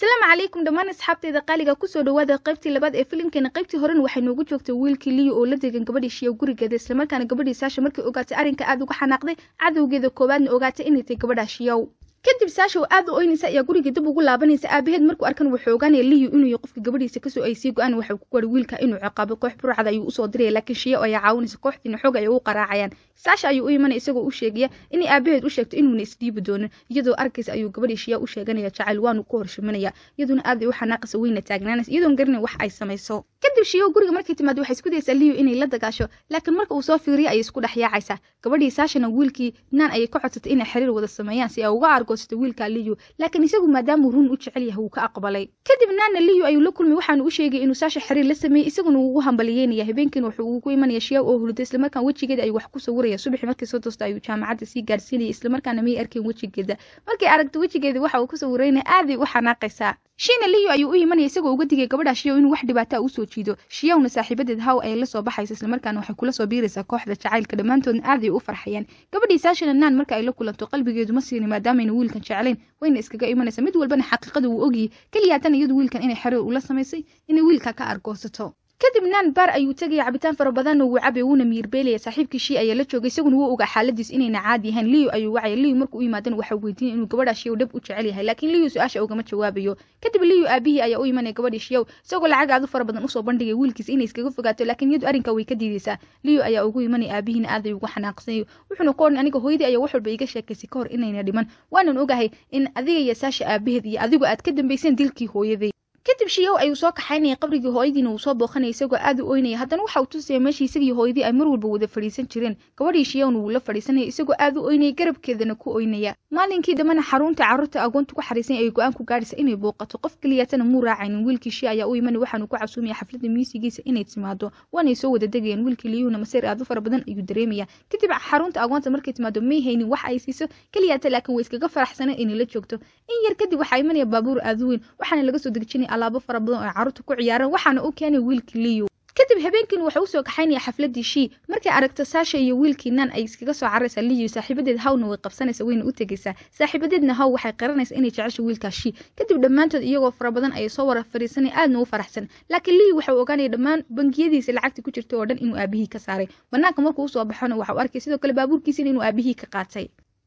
asalaamu calaykum dhammaan asxaabteyda qaaliga kusoo dhawaada qaybtii labaad ee filimkeena qaybtii horena waxay noogu joogtay wiilkii liyo oo la degan gabadhiishiiyo gurigeeda islamarkaana gabadhii saasha markay ogaatay arrinka aad uga xanaaqday cadowgeeda koowaadna ogaatay inay tay gabadhaashiyow kadib saasha waa aad u oynaysa ayaa gurigii dib ugu laabanaysa aabaheed markuu arkan wuu xoogaanaya liyu inuu qofka gabadhiisa kasoo ay sii go-aan waxau ku gari wiilka inuu ciqaabo koox burcada ayuu usoo diraya laakiin shiyo ayaa caawinaysa kooxdiina xoog ay ugu qaraacayaan saasha ayuu u imanaya isagoo u sheegaya inay aabaheed u sheegto inuuna isdhiibi doonin iyadoo arkaysa ayuu gabadhii shiya u sheeganaya jacayl waanu ku horshimanaya iyadoona aad ay u weyna taagnaanaysa iyadoon garanayn wax ay samayso kadib shiyo guriga markay timaad waxay isku dayeysaa liyu inay la dagaasho laakiin marka uu soo fiiriya ayay isku dhexyaacaysaa gabadhii saashana wiilkii naan ayay ka codsatay inay xiriir wada sameeyaan si ay uga argo goostay wiilka liyu laakiin isagu maadaamuu run u jecel yahay wuu ka aqbalay kadib kadibnaana liyu ayuu la kulmay waxaanu u sheegay inuu saasha xiriir la sameeyey isaguna wuu ugu hambaliyeynaya habeenkiina wuxuu uu ku imanaya shiyaa oo hurda islamarkaan wejigeeda ayuu wax ku sawiraya subaxii markii soo toosta ayuu jaamacadda sii gaarsiinayay islamarkaana may arkeen wejigeeda markay aragto wejigeeda waxa uu ku sawiraynaya aaday u xanaaqaysaa shiina liyo ayuu u imanaya isagoo uga digay gabadha shiyow inuu wax dhibaataa usoo jiido shiyowna saaxiibadeed haw ayay la soo baxaysa islamarkaana waxay kula soo biiraysaa kooxda jacaylka dhammaantoodna aaday u farxayaan gabadhii saashina naan marka ay la kulanto qalbigeedu ma siinay maadaameyna wiilkan jeclayn wayna iskaga imanaysa mid walbana xaqiiqada wuu ogiyay keliya haddana iyadu wiilkan inay xerir ula samaysay inay wiilka ka argoosato kadib naan baar ayuu tegaya cabitaan fara badanna wuu cabay wuuna miyirbeelaya saaxiibkii ayaa la joogay isaguna wuu ogaa xaaladiis inayna caadi yahayn liyo ayuu wacaya liyo markuu u yimaadana waxaa weydiinaya inuu gabadhaa dhab u jecel yahay laakiin liyo su-aasha ugama jawaabayo kadib liyo aabihii ayaa u imanaya gabadhii isagoo lacag aad fara badan usoo bandhigaya wiilkiis inay iskaga fogaato laakiin iyadu arrinkaa way ka diidaysaa liyo ayaa ugu imanaya aabihiina aaday ugu xanaaqsanayo wuxuuna ku odhan aniga hooyadii ayaa wax walba iga sheekaysay ka hor inayna dhiman waanan ogahay in adiga iyo saasha aabaheed iyo adigu aad ka dambayseen dilkii hooyaday kadib shiyow ayuu soo kaxaynaya qabrigii hooyadiina uu soo booqanaya isagoo aad u oynaya haddana waxa uu tusaya meeshii isagii hooyadii ay mar walba wada fadhiisan jireen gabadhii shiyowna wuu la fadhiisanaya isagoo aada u oynaya garabkeedana ku oynaya maalinkii dambena xarunta carruurta agoonta ku xariisan ay go-aan ku inay booqato qof keliyatana muu raacaynin wiilkii shiya ayaa u imanay waxaanu ku casuumaya xafladda miisigiisa inay timaado waanay soo wada degayaan wiilkii liyuhuna maseer aada u fara badan ayuu dareemaya kadib xarunta agoonta markay timaado may haynin wax ay siiso keliyata laakiin way iskaga faraxsaneen inay la joogto in yar kadib waxaa imanaya baabuur aada waxaana laga soo degijinaya alaabo fara badan oo caruurta ku ciyaareen waxaana u keenay wiilkii liyo kadib habeenkiina waxaa usoo kaxaynaya xafladii shii markay aragto saasha iyo wiilkii nan ay iskaga soo cararaysaa liyo saaxiibadeed howna way qabsanaysa wayna u tegaysaa saaxiibadeedna haw waxay qaranaysaa inay jecesha wiilkaa shii kadib dhammaantood iyagoo fara badan ayay soo wara fariisanaya aadna u faraxsan laakiin liyo waxau ogaanaya dhammaan bangiyadiisa lacagta ku jirta oo dhan inuu aabihii ka saaray bannaanka markuu usoo baxona waxau arkay sidoo kale baabuurkiisiina inuu aabihii ka qaatay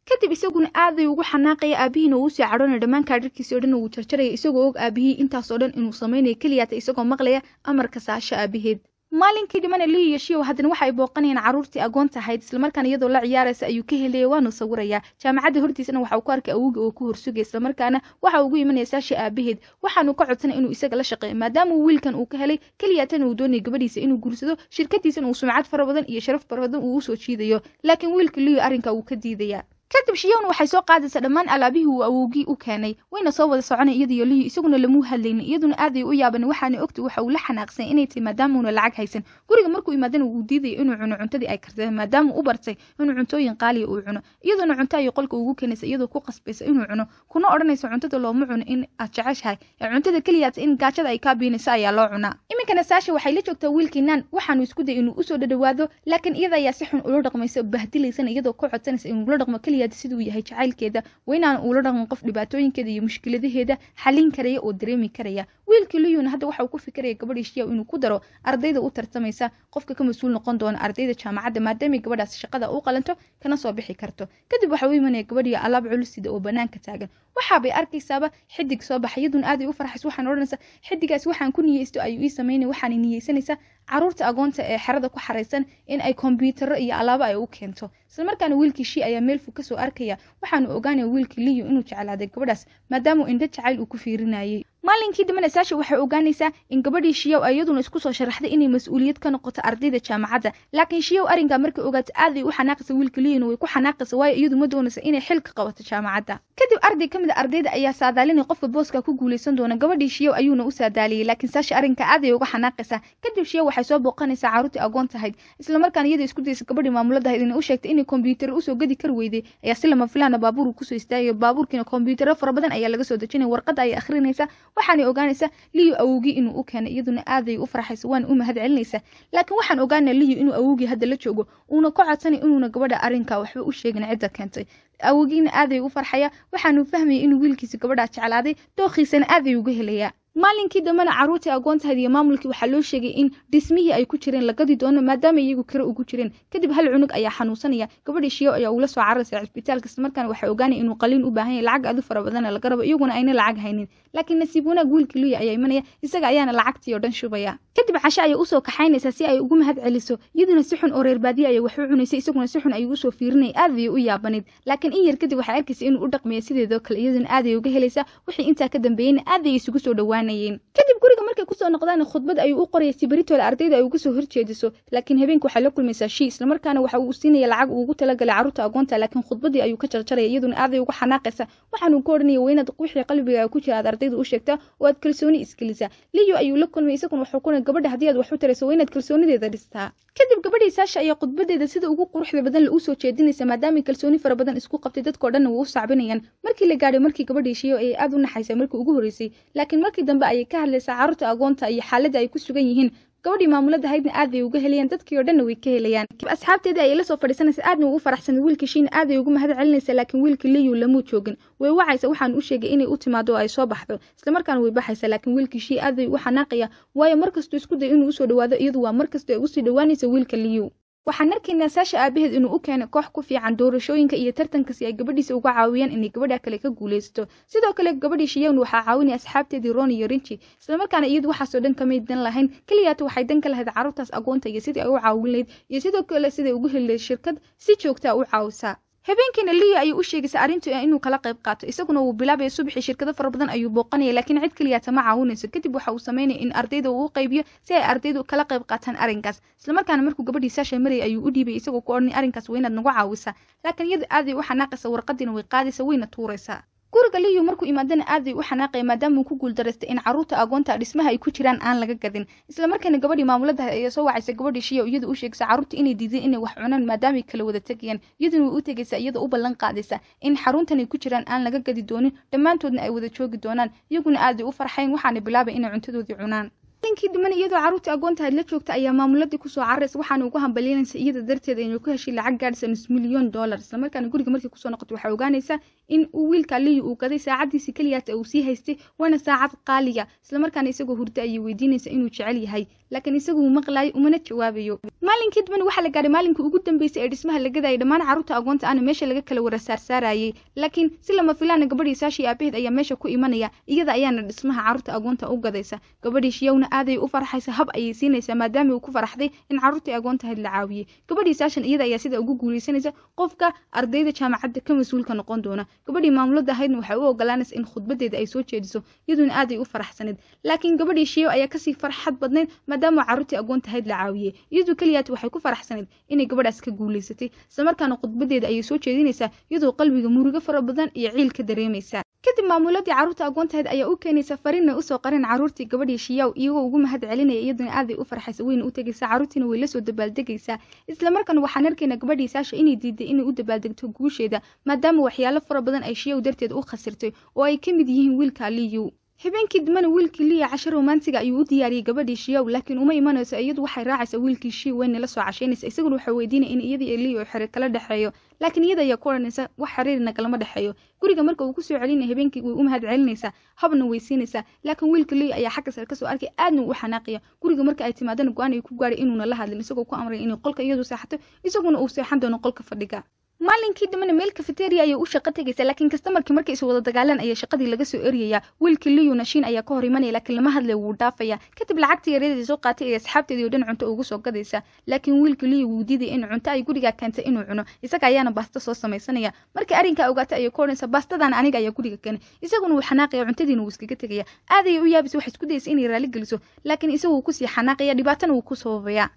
kadib isaguna aaday ugu xanaaqaya aabihiina uuu sii cadhoonaya dhammaan kaadharkiisii o dhan uu jarjaraya isagoo og aabihii intaasoo dhan inuu samaynayo keliyaata isagoo maqlaya amarka saasho aabaheed maalinkii dhimana lii iyo shiiw haddana waxa ay booqanayeen carruurtii agoonta ahayd islamarkaana iyadoo la ciyaaraysa ayuu ka helaya waanu sawirayaa jaamacadda hortiisana waxauu ku arkay awowga oo ku horsugaya islamarkaana waxa ugu imanaya saasha aabaheed waxaanu ka codsanay inuu isaga la shaqeeyo maadaama wiilkan uu ka helay keliyaatan uu doonaya gabadhiisa inuu guursado shirkadiisana uu sumcad fara iyo sharaf fara uu usoo jiidayo laakiin wiilka liyo arrinka wuu ka diidayaa kadib shiyawna waxay soo qaadaysa dhammaan alaabihii uu awowgii u keenay wayna soo wada soconay iyada yoolihii isaguna lamuu hadlaynin iyaduna aaday u yaaban waxaana ogtay waxa uu la xanaaqsan inay tahay maadaama lacag haysan guriga markuu imaadana wuu diidaya inuu cuno cuntadii ay karsadeen maadaama u bartay inuu cuntooyin qaaliya uu cuno iyaduna cunto ayay qolka ugu keenaysa iyadoo ku qasbaysa inuu cuno kuna odhanaysa cuntada looma cuno in aad jeceshahay ee cuntada keliyaata in gaajada ay kaa biinayso ayaa loo cunaa iminkana saasha waxay la joogtaa wiilkii naan waxaanu isku day inuu usoo dhadhawaado laakiin iyada ayaa si xun ula dhaqmaysa bahdilaysana iyadoo ku codsanaysa inuu la dhaqmo keliya hooyadeed siduu yahay jacaylkeeda waa inaan uula dhaqmin qof dhibaatooyinkeeda iyo mushkiladaheeda xalin karaya oo dareemi karaya wiilkii liyuna hadda waxa uu ku fikiraya gabadhiishiya inuu ku daro ardayda u tartamaysa qofka ka mas-uul noqon doona ardayda jaamacadda maadaamay gabadhaas shaqada u qalanto kana soo bixi karto kadib waxa uu imanaya gabadhiya alaab culusida oo bannaanka taagan waxaabay arkaysaaba xidig soo baxa iyadun aaday u farxaysa waxaan odhanaysa xidigaas waxaan ku niyeysto ayuu ii samaynaya waxaanay niyeysanaysaa caruurta agoonta ee xerada ku xaraysan in ay kombiyuutaro iyo alaabo ay u keento isla markaana wiilkii shi ayaa meelfu kasoo arkaya waxaanu ogaanaya wiilkii liyo inuu jeclaaday gabadhaas maadaama indho jacayl uu ku fiirinayay maalinkii dambena saasha waxay ogaanaysaa in gabadhii shiyow iyaduna isku soo sharaxday inay mas-uuliyad ka noqoto ardayda jaamacadda laakiin shiyow arrinkaa markay ogaato aaday u xanaaqaysa wiilka way ku xanaaqaysa waayo iyadu ma doonaysa inay xilka qabato jaamacadda kadib arday ka mid a ah ardayda ayaa saadaalinay qofka booska ku guulaysan doona gabadhii shiyow ayuuna u saadaaliyey laakiin saasha arrinkaa aaday uga xanaaqaysaa kadib shiyow waxay soo booqanaysaa carruurtii agoon tahayd islamarkaan iyada isku daysa gabadhii maamuladahayd inay u sheegtay inay kombyuutar usoo gedi kar weyday ayaa si lama filaana ah baabuurka kusoo istaagaya baabuurkiina kombyuutaro fara badan ayaa laga soo dejinaya warqadda ayay akhrinaysa waxaana ogaanaysaa liyo awogii inuu u keenay iyaduna aaday u farxaysa waana u mahad celinaysaa laakiin waxaan ogaanaa liyo inuu awogii hadda la joogo uuna ka codsanay inuuna gabadha arrinka waxba u sheegin cidda keentay awogiina aaday u farxaya waxaanuu fahmayay inuu wiilkiisa gabadhaa jeclaaday dookhiisana aaday uga helayaa maalinkii dambena caruurtii agoontahayd iyo maamulkii waxaa loo sheegay in dhismihii ay ku jireen la gadi doono maadaama iyagu kare ugu jireen kadib hal cunug ayaa xanuunsanaya gabadhii shiyo ayaa uula soo cararaysa cisbitaal kasta waxay ogaanay inuu qaliin u baahan yahay lacag adu fara badana laga rabo iyaguna ayna lacag haynin laakiin nasiib wanaag wiilkii luya ayaa imanaya isaga ayaana lacagtii oo dhan shubaya kadib casho ayay usoo kaxaynaysaa si ay ugu mahad celiso iyaduna si xun oo reerbaadiya ayay waxu cunaysay isaguna si xun ayuu usoo fiirinayay aad ayay u yaabanayd laakiin in yar kadib waxay arkaysa inuu u dhaqmeeya sideedoo kale iyaduna aad ayay uga helaysaa wixii intaa ka dambeeyeyna aad ayay isugu soo dhawaan yaqaanayeen kadib guriga markay kusoo noqdaan khudbad ayuu u qoraya si beritool ardayda ay uga soo horjeediso laakiin habeenka waxaa la kulmaysaa shii islamarkaana waxa uu siinaya lacag uu ugu talagalay carruurta agoonta laakiin khudbadii ayuu ka jarjaraya iyaduna aaday ugu xanaaqaysa waxaanuu ka odhanaya waa inaad wixii qalbigaaga ku jira aad ardayda u sheegtaa oo aad kalsooni isgelisaa liyo ayuu la kulmay isaguna wuxuu kuna gabadha haddii aad wax u tarayso waa inaad kalsoonideeda dhistaa kadib gabadhii saasha ayaa khudbadeeda sida ugu quruxda badan la u soo jeedinaysa maadaamay kalsooni fara badan isku qabtay dadkao dhanna way u sacbinayaan markii la gaadhay markii gabadhii shiyo ayay aad u naxaysay markii ugu horreysay laakiin markii dambe ayay ka hadlaysaa carruurta agoonta iyo xaaladda ay ku sugan yihiin gabadhii maamulada haydna aad bay uga helayaan dadkii oo dhanna way ka helayaan asxaabteedii ayay la soo fadhiisanaysa aadna ugu faraxsan wiilkii shiina aaday ugu mahad celinaysaa laakiin wiilkii liyuu lamuu joogin way wacaysa waxaan u sheegay inay u timaado oo ay soo baxdo islamarkaana way baxaysa laakiin wiilkii shii aaday u xanaaqaya waayo markastuu isku day inuu usoo dhawaado iyadu waa markastoo ay sii dhowaanaysa wiilka liyuu waxaan arkaynaa saasha aabaheed inuu u keenay koox ku fiican doorashooyinka iyo tartanka si ay gabadhiisa uga caawiyaan inay gabadha kale ka guulaysto sidoo kale gabadhii shayan waxaa caawinay asxaabteedii ron iyo rinji islamarkaana iyadu waxaasoo dhan kamid dan lahayn keliyaata waxay dan ka lahayd caruurtaas agoonta iyo sidii ay u caawin lahayd iyo sidoo kale siday ugu heli lahayd shirkad si joogtaa ah u caawisaa habeenkiina liya ayuu u sheegaysay arrintu inuu kala qayb qaato isaguna wuu bilaabaya subaxii shirkado fara badan ayuu booqanaya laakiin cid keliyaata ma caawinayso kadib waxa uu sameynaya in ardayda uu u qaybiyo si ay ardaydu kala qayb qaataan arrinkaas islamarkaana markuu gabadhii saashay maraya ayuu u dhiibay isagoo ku odhanay arrinkaas waa inaad nagu caawisaa laakiin iyadu aaday waxaa naaqaysa warqadiina way qaadaysa wayna tuuraysaa guriga liyu markuu imaadana aaday u xanaaqaya uu ku guuldaraystay in caruurta agoonta dhismaha ay ku jiraan aan laga gadin islamarkaana gabadhii maamulada ayaa soo wacaysa gabadhii shiya iyadu u sheegaysa caruurta inay diideen inay wax cunaan maadaamaay kala wada tegayaan iyaduna way u tegaysaa iyadoo u ballan qaadaysa in xaruntanay ku jiraan aan laga gadi doonin dhammaantoodna ay wada joogi doonaan iyaguna aaday u farxayn waxaanay bilaabay inay cuntadoodii cunaan ninkii dhiman iyadoo caruurtii agoontahayd la joogta ayaa maamuladii kusoo carays waxaana ugu hambalyeynaysa iyada darteeda inay ku heshay lacag gaadhaysa ah nus milyan dollar islamarkaana guriga markii kusoo noqotay waxaa ogaanaysaa in uu wiilka aliyu uu gaday saacadiisii keliyaata uu sii haystay waana saacad qaaliya islamarkaana isagoo hurdo ayay weydiinaysa inuu jecel yahay laakiin isagu maqlaayo umana jawaabayo maalinkii dhiban waxaa la gaadhay maalinkii ugu dambeysay ee dhismaha la gadayay dhammaan caruurta agoonta ana meesha laga kala wara saarsaarayay laakiin si lama filaana ah gabadhii saashii aabaheed ayaa meesha ku imanaya iyada ayaana dhismaha caruurta agoonta u gadaysa gabadhii shiyowna aaday u farxaysa hab ayay siinaysaa maadaama uu ku faraxday in carruurtii agoontahayd la caawiyey gabadhii saashan iyada ayaa sida ugu guulaysanaysa qofka ardayda jaamacadda ka mas-uulka noqon doona gabadhii maamulada ahaydna waxay u ogolaanaysa in khudbadeeda ay soo jeediso iyaduna aaday u faraxsanayd laakiin gabadhii shiiyo ayaa kasii farxad badnayd maadaama carruurtii agoontahayd la caawiyey iyadu keliyaat waxay ku faraxsanayd inay gabadhaas ka guulaysatay islamarkaana khudbadeeda ayay soo jeedinaysaa iyadoo qalbiga murugo fara badan iyo ciil ka dareemaysa kadib maamuladii caruurta agoontahayd ayaa u keenaysa fariinay usoo qareen caruurtii gabadhii shiyaw iyagoo ugu mahad celinaya iyaduna aaday u farxaysa weyna u tegaysaa carruurtiina way la soo dabaaldegaysaa islamarkaana waxaan arkaynaa gabadhii saasha inay diiday inay u dabaaldegto guusheeda maadaama waxyaalo fara badan ay shiyaw darteed u khasirtay oo ay ka mid yihiin wiilka aliyu habeenkii dambana wiilkii liya casho romantiga ayuu u diyaariyey gabadhii shiow laakiin uma imanayso iyadu waxay raacaysaa wiilkii shi weynna la soo cashaynaysa isaguna waxa weydiinaya in iyada iyo liya uu xiriir kala dhexeeyo laakiin iyada ayaa ku odhanaysa wax xiriir nagalama dhexeeyo guriga marka uu ku soo celinaya habeenkii way u mahad celinaysaa habna weysiinaysaa laakiin wiilka liya ayaa xagga sare kasoo arkay aadna u xanaaqiya guriga marka ay timaadana go-aan ay ku gaaray inuuna la hadlin isagoo ku amray inay qolka iyadu seexato isaguna uu seexan doono qolka fadhiga maalinkii dambana meel kafeteria ayay u shaqo tegaysa laakiin kastamarkii markay isu wada dagaalaan ayaa shaqadii laga soo eryaya wiilkii liyu nashiin ayaa ka hor imanaya laakiin lama hadlaya wuu dhaafaya kadib lacagtii yaryadii soo qaatay iyo asxaabteedii oo dhan cunto ugu soo gadaysa laakiin wiilkii liyu wuu diidaya in cunto ay gurigaa keentay inuu cuno isaga ayaana baasto soo samaysanaya markii arrinkaa ogaatay ayay ka baastadan aniga ayaa guriga keenay isaguna wuu xanaaqaya cuntadiina wuu iskaga tegaya aad u yaabisa waxay isku dayaysa inay raali geliso laakiin isagu wuu kusii xanaaqaya dhibaatana wuu ku sababaya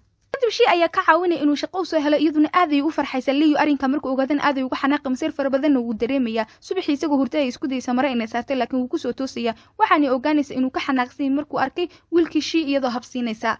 shii ayaa ka caawinaya inuu shaqo usoo helo iyaduna aaday u farxaysa liyo arrinka markuu ogaadana aaday ugu xanaaqi masiir fara badanna wuu dareemayaa subaxii isagoo hurda ay isku daysa mare inay saartay laakiin wuu ku soo toosayaa waxaanay ogaanaysa inuu ka xanaaqsanyay markuu arkay wiilkii shii iyadoo habsiinaysa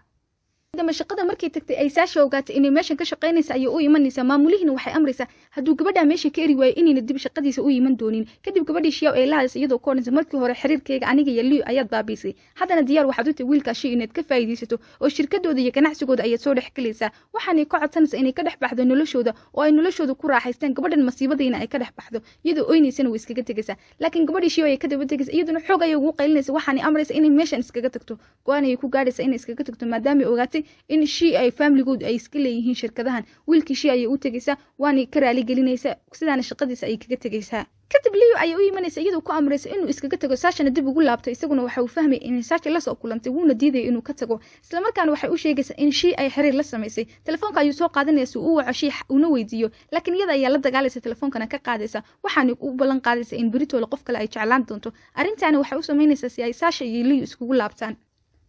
dama shaqada markay tagtay ay saasha ogaato inay meeshan ka shaqaynaysa ayay u imanaysaa maamulihiina waxay amraysaa hadduu gabadhaa meesha ka eri waayo inayna dib shaqadiisa u iman doonin kadib gabadhii shiyaw ay lahaysa iyadoo ka odhanaysa markii hore xiriirkayga aniga iyo ayaad baabiisay haddana diyaar waxaad u tahay wiilkaas shay inaad ka faa'iidaysato oo shirkadooda iyo ganacsigooda ayaad soo dhex gelaysaa waxaanay ka codsanaysaa inay ka dhex baxdo noloshooda oo ay noloshooda ku raaxaystaan gabadhan masiibadayna ay ka dhex baxdo iyadoo oynaysana way iskaga tegaysaa laakiin gabadhii shiyaw ay ka daba tegaysa iyaduna xoog ayay ugu qaylinaysa waxaanay amraysa inay meeshan iskaga tagto go-aan ayay ku gaadhaysa inay iskaga tagto maadaamay ogaatay in shi ay faamiligoodu ay iska leeyihiin shirkadahan wiilkii shi ayay u tegaysaa waana ka raali gelinaysaa sidaana shaqadiisa ayay kaga tegaysaa kadib leo ayay u imanaysa iyadoo ku amraysa inuu iskaga tago saashana dib ugu laabtay isaguna waxa uu fahmay inay saashi lasoo kulantay wuuna diidaya inuu ka tago islamarkaana waxay u sheegaysaa in shii ay xiriir la samaysay telefoonka ayuu soo qaadanaya si uu waco shii una weydiiyo laakiin iyada ayaa la dagaalaysa telefoonkana ka qaadaysa waxaana u ballan qaadaysa in beritoole qof kale ay jeclaan doonto arrintaana waxay u samaynaysaa si ay saasha iyo liyu iskugu laabtaan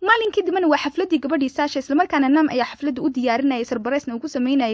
maalinkii dibana waa xafladii gabadhii saasha islamarkaana naam ayaa xafladda u diyaarinayay sarbareysna uu ku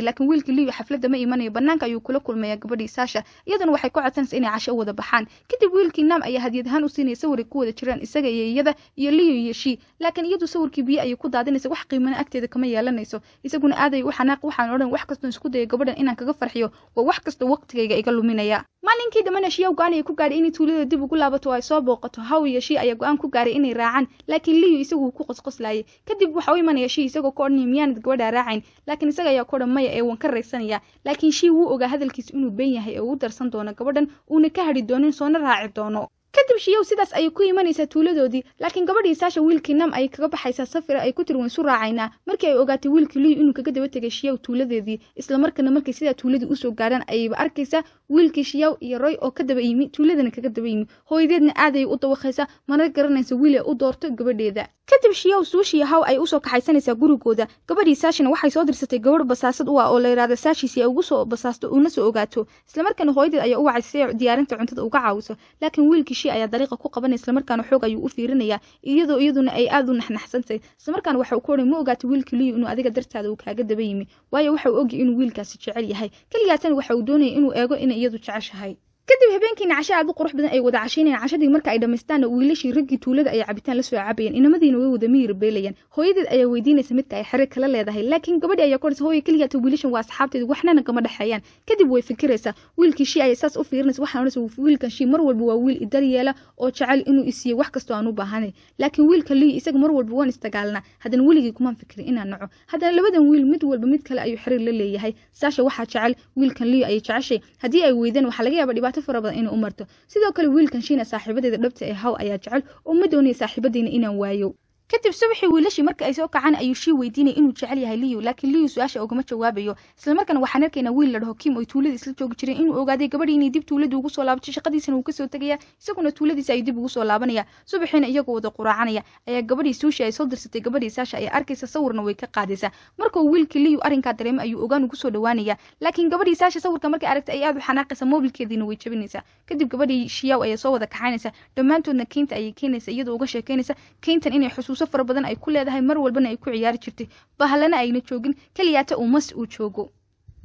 laakiin wiilkii liyu xafladda ma imanayo bannaanka ayuu kula kulmaya gabadhii saasha iyaduna waxay ku codsanaysa inay casho u wada baxaan kadib wiilkii naam ayaa hadiyad ahaan u siinaya sawirka ku wada jiraan isaga iyo iyada iyo liyu iyo shii laakiin iyadu sawirkii biyo ayay ku daadinaysa wax qiimana agteeda kama yeelanayso isaguna aadayo u xanaaq waxaan odhan wax kastoon isku daya gabadhan inaan kaga farxiyo waa wax kastoo waqtigayga iga luminaya maalinkii dambana shiya go-aan ayay ku gaadhay inay tuulada dib ugu laabato ay soo booqato haw iyo shii ayaa go-aan ku gaaray inay raacaan laakiin liyu isagu ku qosqoslayay kadib waxa u imanaya shii isagoo ka odhanaya miyaanad gabadhaa raacayn laakiin isaga ayaa ku odhan maya ee waan ka raysanaya laakiin shii wuu ogaa hadalkiisa inuu been yahay ee ugu darsan doono gabadhan uuna ka hadhi doonin soona raaci doono kadib shiyow sidaas ayay ku imanaysaa tuuladoodii laakiin gabadhii saasha wiilkii nam ayay kaga baxaysaa safira ay ku tiri isu raacaynaa markii ay ogaatay wiilkii luyu inuu kaga daba tegay shiyaw tuuladeedii islamarkana markay sidaa tuuladii usoo gaadhaan ayayba arkaysaa wiilkii shiyaw iyo roy oo ka daba yimi tuuladana kaga daba yimi hooyadeedna aaday u dawaqaysaa mana garanaysa wiil ay u doorto gabadheeda kadib shiyaw suushi yahaw ay usoo kaxaysanaysaa gurigooda gabadhii saashina waxay soo dirsatay gabadh basaasad u ah oo la yidhaahda saashiisii ay ugu soo basaasto uuna soo ogaato islamarkana hooyadeed ayaa u wacay si ay diyaarinta cuntada uga caawiso laakiin wiilkii heshiis ayaa dariiqa ku qabanaya islamarkaana xoog ayuu u fiirinayaa iyadoo iyaduna ay aada u naxnaxsantahay islamarkaana waxa uu ku odhan ma ogaata wiilkiliyo liyo inuu adiga dartaada uu kaaga daba yimi waayo waxa uu ogyay inuu wiilkaasi jecel yahay keligaatana waxa uu doonayay inuu eego inay iyadu jeceshahay kadib habeenkiina casho aad u qurux badan ay wada cashaynayaan cashadii marka ay dhammaystaanna wiilashii raggii tuulada ayay cabitaan la soo caabayeen inamadiina way wada miyir beelayaan hooyadeed ayaa weydiinaysa midka ay xere kala leedahay laakiin gabadhi ayaa koraysa hooya keligaata wiilashan waa asxaabteed waxnana gama dhexeeyaan kadib way fikiraysaa wiilkii shii ayay saas u fiirinaysa waxaan odhanaysa wiilkan shii mar walba waa wiil idar yeela oo jecel inuu isiiyo wax kastoo aan u baahanay laakiin wiilka lii isaga mar walba waan istagaalnaa haddana weligii kumaan fikirin inaan naco haddana labadan wiil mid walba mid kale ayuu xiriir la leeyahay saasha waxaa jecel wiilkan lii ayay jeceshay haddii ay weydaan waxaa laga yaaba dhibaato dhibaato fara badan inuu u marto sidoo kale wiilkan shiina saaxiibadeeda dhabta ah ee haw ayaa jecel oo ma doonaya saaxiibadiina inaan waayo kadib subaxii wiilashii marka ay soo kacaan ayuu shii weydiinaya inuu jecel yahay liyu laakiin liyu su-aasha ugama jawaabayo islamarkaana waxaan arkaynaa wiil la dhaho kim oy tuuladii isla joogi jireen inuu ogaaday gabadhii inay dib tuuladii ugu soo laabato shaqadiisana uu kasoo tegaya isaguna tuuladiisa ayuu dib ugu soo laabanaya subaxiina iyagoo wada quraacanaya ayaa gabadhii suushi ay soo dirsatay gabadhii saasha ayaa arkaysa sawirna way ka qaadaysaa markuu wiilkii liyu arrinkaa dareemay ayuu ogaan ugu soo dhawaanaya laakiin gabadhii saasha sawirka markay aragtay ay u xanaaqaysa moobilkeediina way jabinaysaa kadib gabadhii shiyaw ayaa soo wada kaxaynaysa dhammaantoodna keynta ayay keenaysa iyadoo uga sheekeynaysa keyntan inay xusuus xusuuso fara badan ay ku leedahay mar walbana ay ku ciyaari jirtay bahalana ayna joogin keliyaata umas uu joogo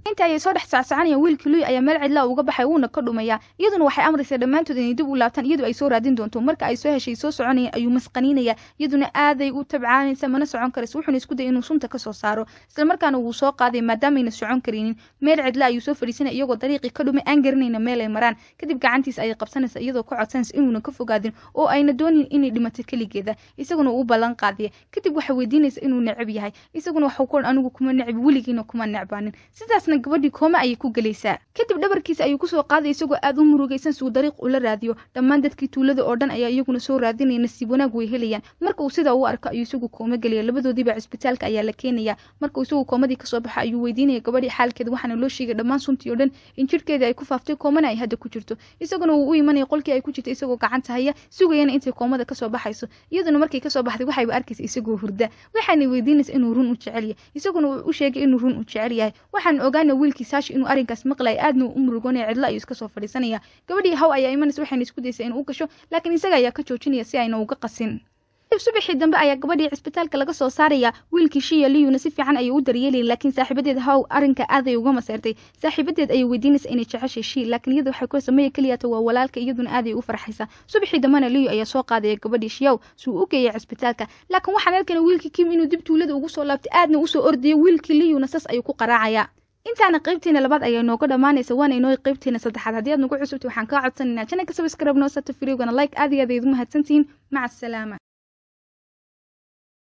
inta ayay soo dhex sacsacanaya wiilkii luy ayaa meel cidlaa uga baxay wuuna ka dhumaya iyaduna waxay amraysaa dhammaantood inay dib u laabtaan iyadu ay soo raadin doonto marka ay soo heshay soo soconayeen ayuu masqaniinaya iyaduna aaday u tabcaanaysa mana socon karays wuxuuna isku dayay inuu sunta kasoo saaro islamarkaana wuu soo qaaday maadaamayna socon karaynin meel cidlaa ayuu soo fadhiisanaya iyagoo dariiqii ka dhumay aan garanayna meel ay maraan kadib gacantiisa ayay qabsanaysa iyadoo ka codsanaysa inuuna ka fogaadin oo ayna doonayn inay dhimato keligeeda isaguna uu ballan qaadaya kadib waxa weydiinaysa inuu necab yahay isaguna waxuu ku anigu kuma necab weligiina kuma necbaanin sidaas markaasna gabadhii kooma ayay ku gelaysaa kadib dhabarkiisa ayuu kusoo qaaday isagoo aad u murugaysan suu dariiq ula raadiyo dhammaan dadkii tuulada oo dhan ayaa iyaguna soo raadinaya nasiib wanaag way helayaan marka uu sidaa u arko ayuu isagu kooma gelaya labadoodiiba cisbitaalka ayaa la keenaya markau isagu koomadii kasoo baxa ayuu weydiinaya gabadhii xaalkeeda waxaana loo sheegay dhammaan suntii oo dhan in jidhkeeda ay ku faaftay koomana ay hadda ku jirto isaguna wuu u imanaya qolkii ay ku jirta isagoo gacanta haya sugayana intay koomada kasoo baxayso iyaduna markay kasoo baxday waxayba arkaysa isagoo hurda waxaana weydiinaysa inuu run u jecelyahay isaguna u sheegay inuu run u jecel yahay waxaan ogaa ogaana wiilkii saashi inuu arrinkaas maqlaya aadna u murugone cidlo ayuu iska soo fadhiisanaya gabadhii haw ayaa imanas waxayna isku daysay inuu u gasho laakiin isaga ayaa ka joojinaya si ayna uga qasin subaxii dambe ayaa gabadhii cisbitaalka laga soo saaraya wiilkii shiya liyuna si fiican ayuu u daryeelaya laakiin saaxiibadeed haw arrinka aaday uga maseertay saaxiibadeed ayay weydiinaysa inay jeceshay shii laakiin iyada waxay ku sameeya keliyata waa walaalka iyaduna aaday u farxaysa subaxii dambena liyu ayaa soo qaadaya gabadhii shiyaw si u geeyay cisbitaalka laakiin waxaan arkayna wiilkii kim inuu dib tuulada ugu soo laabtay aadna usoo ordayay wiilkii liyuna sas ayuu ku qaraacayaa intaana qaybtiina labaad ayaa inooga dhammaanaysa waana inoo qaybtiina saddexaad haddii aad nagu cusubti waxaan kaa codsanaynaa codsananaa noo sabskrabnoosata firiwgana like aad iyo aad idin mahadsantihiin maca asalaama